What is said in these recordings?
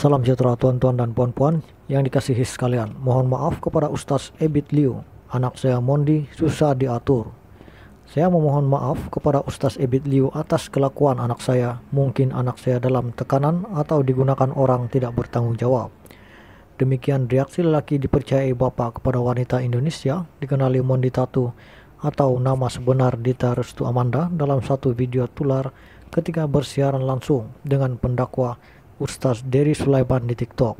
Salam sejahtera tuan-tuan dan puan-puan yang dikasihi sekalian. Mohon maaf kepada Ustaz Ebit Liu, anak saya Mondi susah diatur. Saya memohon maaf kepada Ustaz Ebit Liu atas kelakuan anak saya. Mungkin anak saya dalam tekanan atau digunakan orang tidak bertanggung jawab. Demikian reaksi lelaki dipercayai bapak kepada wanita Indonesia dikenali Mondi Tatu atau nama sebenar Dita Restu Amanda dalam satu video tular ketika bersiaran langsung dengan pendakwa Ustaz Dery Sulaiman di TikTok.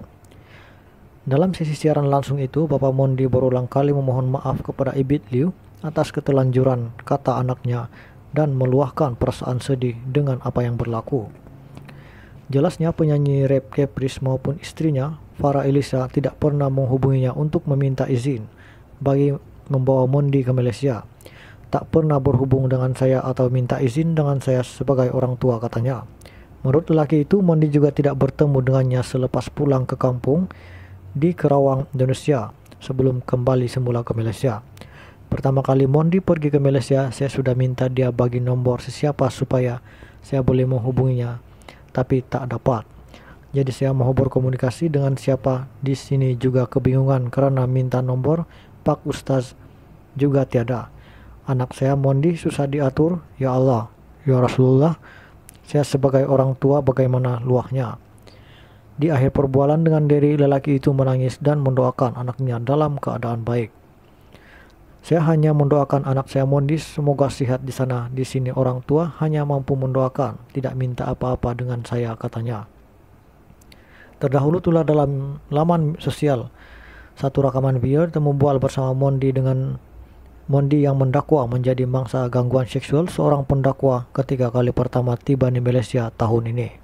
Dalam sesi siaran langsung itu, Bapak Mondi berulang kali memohon maaf kepada Ibit Liu atas ketelanjuran kata anaknya dan meluahkan perasaan sedih dengan apa yang berlaku. Jelasnya penyanyi rap Capris maupun istrinya, Farah Elisa tidak pernah menghubunginya untuk meminta izin bagi membawa Mondi ke Malaysia. Tak pernah berhubung dengan saya atau minta izin dengan saya sebagai orang tua katanya. Menurut lelaki itu, Mondi juga tidak bertemu dengannya selepas pulang ke kampung di Kerawang, Indonesia sebelum kembali semula ke Malaysia. Pertama kali Mondi pergi ke Malaysia, saya sudah minta dia bagi nomor sesiapa supaya saya boleh menghubunginya, tapi tak dapat. Jadi saya mau komunikasi dengan siapa di sini juga kebingungan karena minta nomor Pak Ustaz juga tiada. Anak saya Mondi susah diatur, ya Allah, ya Rasulullah, saya sebagai orang tua bagaimana luahnya. Di akhir perbualan dengan diri lelaki itu menangis dan mendoakan anaknya dalam keadaan baik. Saya hanya mendoakan anak saya Mondi semoga sehat di sana. Di sini orang tua hanya mampu mendoakan, tidak minta apa-apa dengan saya katanya. Terdahulu tulah dalam laman sosial satu rekaman video temu bual bersama Mondi dengan Mondi yang mendakwa menjadi mangsa gangguan seksual seorang pendakwa ketiga kali pertama tiba di Malaysia tahun ini.